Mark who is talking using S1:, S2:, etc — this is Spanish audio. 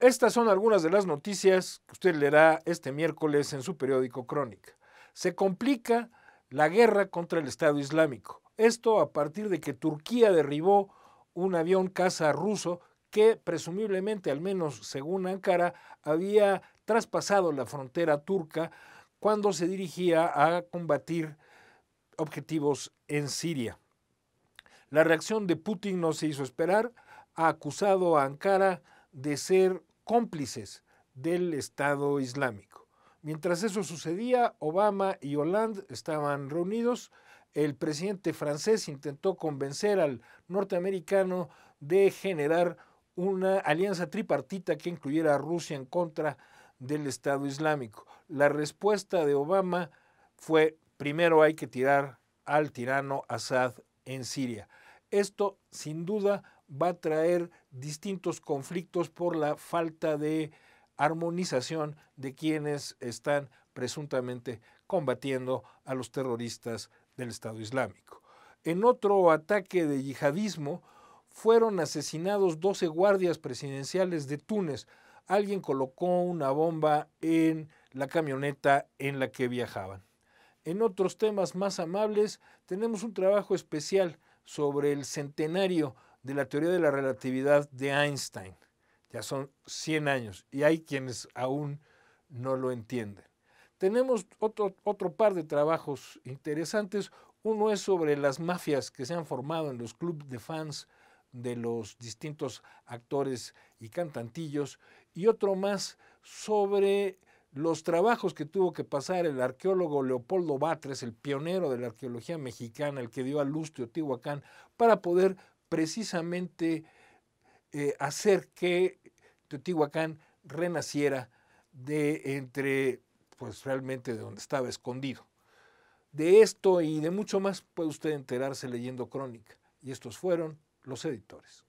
S1: Estas son algunas de las noticias que usted leerá este miércoles en su periódico Crónica. Se complica la guerra contra el Estado Islámico. Esto a partir de que Turquía derribó un avión caza ruso que presumiblemente, al menos según Ankara, había traspasado la frontera turca cuando se dirigía a combatir objetivos en Siria. La reacción de Putin no se hizo esperar. Ha acusado a Ankara de ser cómplices del Estado Islámico. Mientras eso sucedía, Obama y Hollande estaban reunidos. El presidente francés intentó convencer al norteamericano de generar una alianza tripartita que incluyera a Rusia en contra del Estado Islámico. La respuesta de Obama fue, primero hay que tirar al tirano Assad en Siria. Esto sin duda va a traer distintos conflictos por la falta de armonización de quienes están presuntamente combatiendo a los terroristas del Estado Islámico. En otro ataque de yihadismo fueron asesinados 12 guardias presidenciales de Túnez. Alguien colocó una bomba en la camioneta en la que viajaban. En otros temas más amables tenemos un trabajo especial sobre el centenario de la teoría de la relatividad de Einstein. Ya son 100 años y hay quienes aún no lo entienden. Tenemos otro, otro par de trabajos interesantes. Uno es sobre las mafias que se han formado en los clubes de fans de los distintos actores y cantantillos. Y otro más sobre los trabajos que tuvo que pasar el arqueólogo Leopoldo Batres, el pionero de la arqueología mexicana, el que dio a luz Teotihuacán, para poder precisamente eh, hacer que Teotihuacán renaciera de entre, pues realmente de donde estaba escondido. De esto y de mucho más puede usted enterarse leyendo Crónica. Y estos fueron los editores.